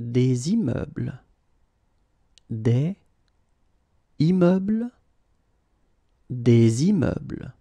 des immeubles, des immeubles, des immeubles.